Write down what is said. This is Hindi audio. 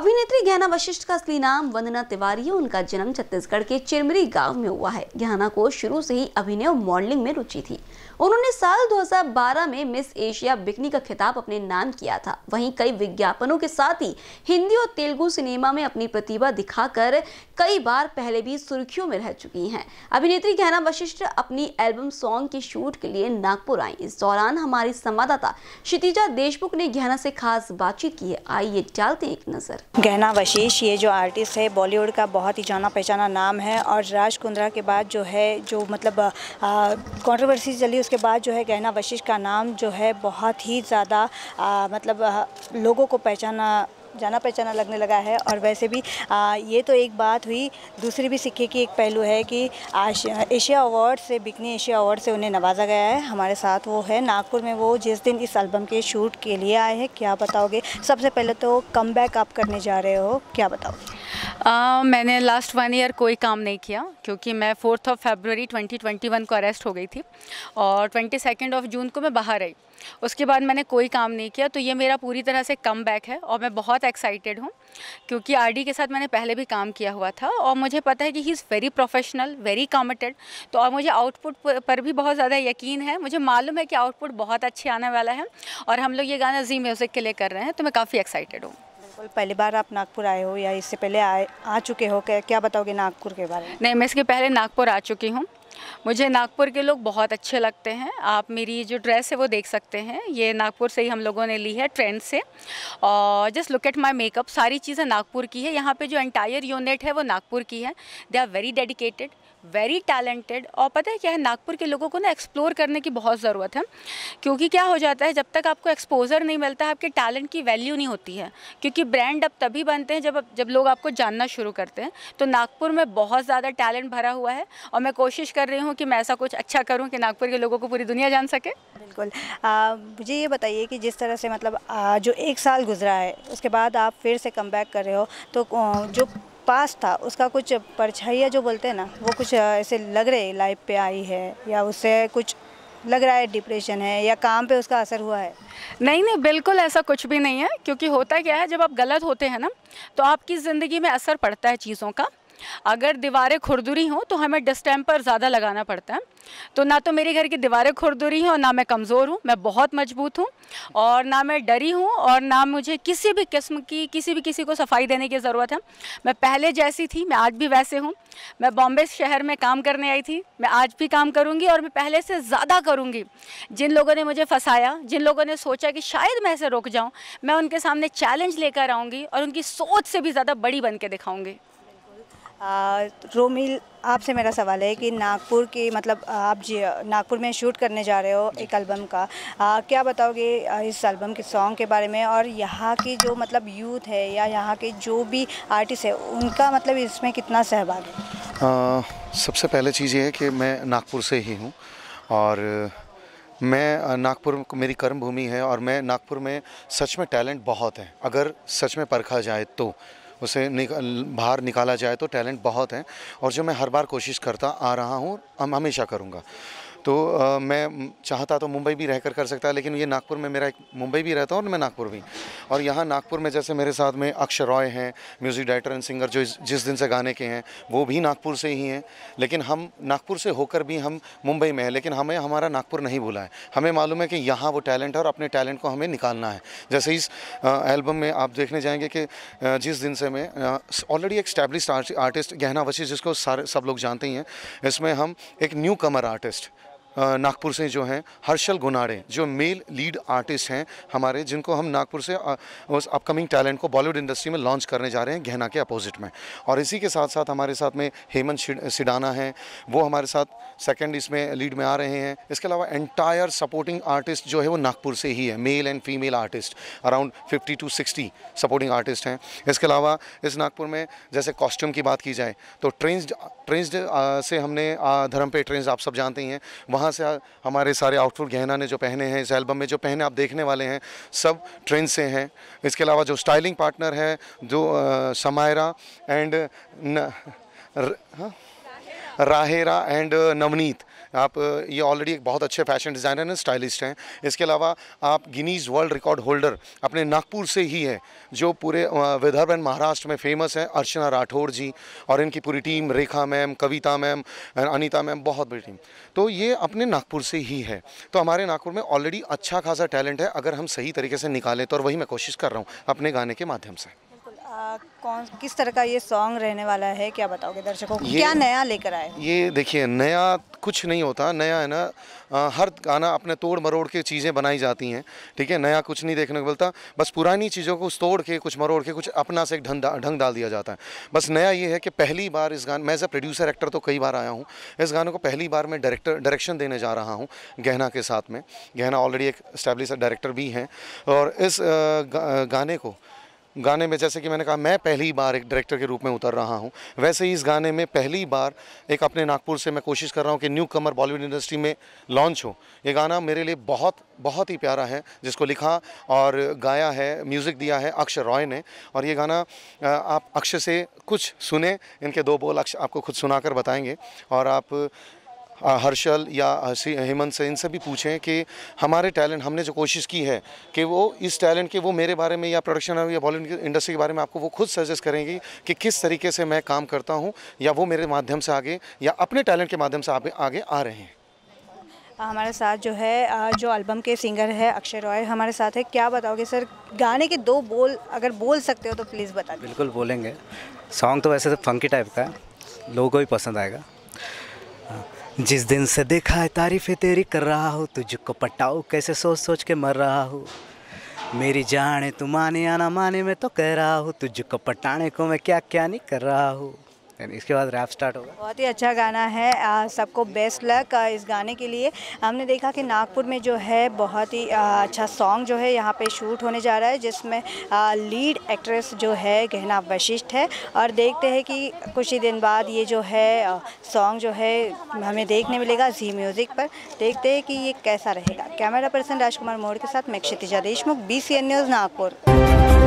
अभिनेत्री गहना वशिष्ठ का असली नाम वंदना तिवारी है उनका जन्म छत्तीसगढ़ के चिरमरी गांव में हुआ है गहना को शुरू से ही अभिनय और मॉडलिंग में रुचि थी उन्होंने साल 2012 में मिस एशिया बिकनी का खिताब अपने नाम किया था वहीं कई विज्ञापनों के साथ ही हिंदी और तेलुगु सिनेमा में अपनी प्रतिभा दिखाकर कई बार पहले भी सुर्खियों में रह चुकी हैं अभिनेत्री गहना वशिष्ठ अपनी एल्बम सॉन्ग के शूट के लिए नागपुर आई इस दौरान हमारी संवाददाता क्षितिजा देशमुख ने गहना से खास बातचीत की है आइए डालते एक नज़र गहना वशिष ये जो आर्टिस्ट है बॉलीवुड का बहुत ही जाना पहचाना नाम है और राज कुंद्रा के बाद जो है जो मतलब कॉन्ट्रोवर्सी चली उसके बाद जो है गहना वशिश का नाम जो है बहुत ही ज़्यादा मतलब आ, लोगों को पहचाना जाना पहचाना लगने लगा है और वैसे भी आ, ये तो एक बात हुई दूसरी भी सिक्के की एक पहलू है कि एशिया अवार्ड से बिकनी एशिया अवार्ड से उन्हें नवाजा गया है हमारे साथ वो है नागपुर में वो जिस दिन इस एल्बम के शूट के लिए आए हैं क्या बताओगे सबसे पहले तो कम आप करने जा रहे हो क्या बताओगे मैंने लास्ट वन ईयर कोई काम नहीं किया क्योंकि मैं फोर्थ ऑफ फेबररी 2021 को अरेस्ट हो गई थी और ट्वेंटी सेकेंड ऑफ जून को मैं बाहर आई उसके बाद मैंने कोई काम नहीं किया तो ये मेरा पूरी तरह से कम बैक है और मैं बहुत एक्साइटेड हूँ क्योंकि आर के साथ मैंने पहले भी काम किया हुआ था और मुझे पता है कि he is very professional very committed तो और मुझे आउटपुट पर भी बहुत ज़्यादा यकीन है मुझे मालूम है कि आउटपुट बहुत अच्छे आने वाला है और हम लोग ये गाना जी म्यूज़िक के लिए कर रहे हैं तो मैं काफ़ी एक्साइटेड हूँ पहली बार आप नागपुर आए हो या इससे पहले आए आ चुके हो क्या बताओगे नागपुर के बारे में नहीं मैं इसके पहले नागपुर आ चुकी हूँ मुझे नागपुर के लोग बहुत अच्छे लगते हैं आप मेरी जो ड्रेस है वो देख सकते हैं ये नागपुर से ही हम लोगों ने ली है ट्रेंड से और just look at my makeup सारी चीज़ें नागपुर की है यहाँ पे जो एंटायर यूनिट है वो नागपुर की है they are very dedicated very talented और पता है क्या है नागपुर के लोगों को ना एक्सप्लोर करने की बहुत ज़रूरत है क्योंकि क्या हो जाता है जब तक आपको एक्सपोजर नहीं मिलता है आपके टैलेंट की वैल्यू नहीं होती है क्योंकि ब्रांड अब तभी बनते हैं जब जब लोग आपको जानना शुरू करते हैं तो नागपुर में बहुत ज़्यादा टैलेंट भरा हुआ है और मैं कोशिश कर कर रही हूँ कि मैं ऐसा कुछ अच्छा करूँ कि नागपुर के लोगों को पूरी दुनिया जान सके बिल्कुल आ, मुझे ये बताइए कि जिस तरह से मतलब आ, जो एक साल गुजरा है उसके बाद आप फिर से कम कर रहे हो तो जो पास था उसका कुछ परछाइया जो बोलते हैं ना वो कुछ ऐसे लग रहे लाइफ पे आई है या उससे कुछ लग रहा है डिप्रेशन है या काम पे उसका असर हुआ है नहीं नहीं बिल्कुल ऐसा कुछ भी नहीं है क्योंकि होता क्या है जब आप गलत होते हैं ना तो आपकी ज़िंदगी में असर पड़ता है चीज़ों का अगर दीवारें खुरदुरी हों तो हमें डिस्टेंपर ज़्यादा लगाना पड़ता है तो ना तो मेरे घर की दीवारें खुरदुरी हैं और ना मैं कमज़ोर हूँ मैं बहुत मजबूत हूँ और ना मैं डरी हूँ और ना मुझे किसी भी किस्म की किसी भी किसी को सफाई देने की ज़रूरत है मैं पहले जैसी थी मैं आज भी वैसे हूँ मैं बॉम्बे शहर में काम करने आई थी मैं आज भी काम करूँगी और मैं पहले से ज़्यादा करूँगी जिन लोगों ने मुझे फंसाया जिन लोगों ने सोचा कि शायद मैं ऐसे रुक जाऊँ मैं उनके सामने चैलेंज लेकर आऊँगी और उनकी सोच से भी ज़्यादा बड़ी बन के दिखाऊँगी रोमिल आपसे मेरा सवाल है कि नागपुर की मतलब आप जी नागपुर में शूट करने जा रहे हो एक एल्बम का आ, क्या बताओगे इस एल्बम के सॉन्ग के बारे में और यहाँ की जो मतलब यूथ है या यहाँ के जो भी आर्टिस्ट है उनका मतलब इसमें कितना सहभाग है सबसे पहले चीज़ ये है कि मैं नागपुर से ही हूँ और मैं नागपुर मेरी कर्म भूमि है और मैं नागपुर में सच में टैलेंट बहुत है अगर सच में परखा जाए तो उसे निक, बाहर निकाला जाए तो टैलेंट बहुत हैं और जो मैं हर बार कोशिश करता आ रहा हूँ हम हमेशा करूँगा तो आ, मैं चाहता तो मुंबई भी रहकर कर सकता लेकिन ये नागपुर में मेरा एक मुंबई भी रहता और मैं नागपुर भी और यहाँ नागपुर में जैसे मेरे साथ में अक्षय रॉय हैं म्यूज़िक डायरेक्टर एंड सिंगर जो जिस दिन से गाने के हैं वो भी नागपुर से ही हैं लेकिन हम नागपुर से होकर भी हम मुंबई में हैं लेकिन हमें हमारा नागपुर नहीं भूला है हमें मालूम है कि यहाँ वो टैलेंट है और अपने टैलेंट को हमें निकालना है जैसे इस एल्बम में आप देखने जाएंगे कि जिस दिन से मैं ऑलरेडी एक स्टैब्लिश आर्टिस्ट गहना वशी जिसको सारे सब लोग जानते ही हैं इसमें हम एक न्यू कमर आर्टिस्ट नागपुर से जो हैं हर्षल गुनाड़े जो मेल लीड आर्टिस्ट हैं हमारे जिनको हम नागपुर से उस अपकमिंग टैलेंट को बॉलीवुड इंडस्ट्री में लॉन्च करने जा रहे हैं गहना के अपोजिट में और इसी के साथ साथ हमारे साथ में हेमंत सिडाना हैं वो हमारे साथ सेकेंड इसमें लीड में आ रहे हैं इसके अलावा एंटायर सपोर्टिंग आर्टिस्ट जो है वो नागपुर से ही है male and female artist around fifty to sixty supporting artist हैं इसके अलावा इस नागपुर में जैसे कॉस्ट्यूम की बात की जाए तो ट्रेंस ट्रेंस से हमने धर्म पे ट्रेंस आप सब जानते ही हैं वहाँ यहाँ से हमारे सारे आउटफुट गहना ने जो पहने हैं इस एल्बम में जो पहने आप देखने वाले हैं सब ट्रेंड से हैं इसके अलावा जो स्टाइलिंग पार्टनर है जो समायरा एंड हाँ? राहेरा एंड नवनीत आप ये ऑलरेडी एक बहुत अच्छे फैशन डिज़ाइनर हैं स्टाइलिस्ट हैं इसके अलावा आप गिनीज वर्ल्ड रिकॉर्ड होल्डर अपने नागपुर से ही है जो पूरे विदर्भ एंड महाराष्ट्र में फेमस हैं अर्चना राठौर जी और इनकी पूरी team Rekha ma'am Kavita ma'am Anita ma'am बहुत बड़ी टीम तो ये अपने नागपुर से ही है तो हमारे नागपुर में ऑलरेडी अच्छा खासा टैलेंट है अगर हम सही तरीके से निकालें तो और वही मैं कोशिश कर रहा हूँ अपने गाने के माध्यम से कौन किस तरह का ये सॉन्ग रहने वाला है क्या बताओगे दर्शकों को क्या नया लेकर आए ये देखिए नया कुछ नहीं होता नया है ना आ, हर गाना अपने तोड़ मरोड़ के चीज़ें बनाई जाती हैं ठीक है नया कुछ नहीं देखने को मिलता बस पुरानी चीज़ों को तोड़ के कुछ मरोड़ के कुछ अपना से एक ढंग ढंग डाल दिया जाता है बस नया ये है कि पहली बार इस गान मैं एज ए प्रोड्यूसर एक्टर तो कई बार आया हूँ इस गाने को पहली बार मैं डायरेक्टर डायरेक्शन देने जा रहा हूँ गहना के साथ में गहना ऑलरेडी एक स्टैब्लिश डायरेक्टर भी हैं और इस गाने को गाने में जैसे कि मैंने कहा मैं पहली बार एक डायरेक्टर के रूप में उतर रहा हूं वैसे ही इस गाने में पहली बार एक अपने नागपुर से मैं कोशिश कर रहा हूं कि न्यू कमर बॉलीवुड इंडस्ट्री में लॉन्च हो ये गाना मेरे लिए बहुत बहुत ही प्यारा है जिसको लिखा और गाया है म्यूज़िक दिया है अक्षय रॉय ने और ये गाना आप अक्षय से कुछ सुने इनके दो बोल अक्षय आपको खुद सुना बताएँगे और आप हर्षल या हेमंत से इनसे भी पूछें कि हमारे टैलेंट हमने जो कोशिश की है कि वो इस टैलेंट के वो मेरे बारे में या प्रोडक्शन या बॉलीवुड इंडस्ट्री के बारे में आपको वो खुद सजेस्ट करेंगे कि किस तरीके से मैं काम करता हूँ या वो मेरे माध्यम से आगे या अपने टैलेंट के माध्यम से आप आगे आ रहे हैं हमारे साथ जो है जो एल्बम के सिंगर है अक्षय रॉय हमारे साथ है क्या बताओगे सर गाने के दो बोल अगर बोल सकते हो तो प्लीज़ बता बिल्कुल बोलेंगे सॉन्ग तो वैसे तो फंकी टाइप का है लोगों को भी पसंद आएगा जिस दिन से देखा है तारीफ़ें तेरी कर रहा हूँ तुझको पटाऊ कैसे सोच सोच के मर रहा हूँ मेरी जान है तू माने आना माने मैं तो कह रहा हूँ तुझको पटाने को मैं क्या क्या नहीं कर रहा हूँ एंड इसके बाद रैप स्टार्ट होगा बहुत ही अच्छा गाना है सबको बेस्ट लक इस गाने के लिए हमने देखा कि नागपुर में जो है बहुत ही अच्छा सॉन्ग जो है यहाँ पे शूट होने जा रहा है जिसमें लीड एक्ट्रेस जो है गहना वशिष्ठ है और देखते हैं कि कुछ ही दिन बाद ये जो है सॉन्ग जो है हमें देखने मिलेगा जी म्यूज़िक पर देखते हैं कि ये कैसा रहेगा कैमरा पर्सन राजकुमार मोड़ के साथ मैं क्षितिजा देशमुख बी न्यूज़ नागपुर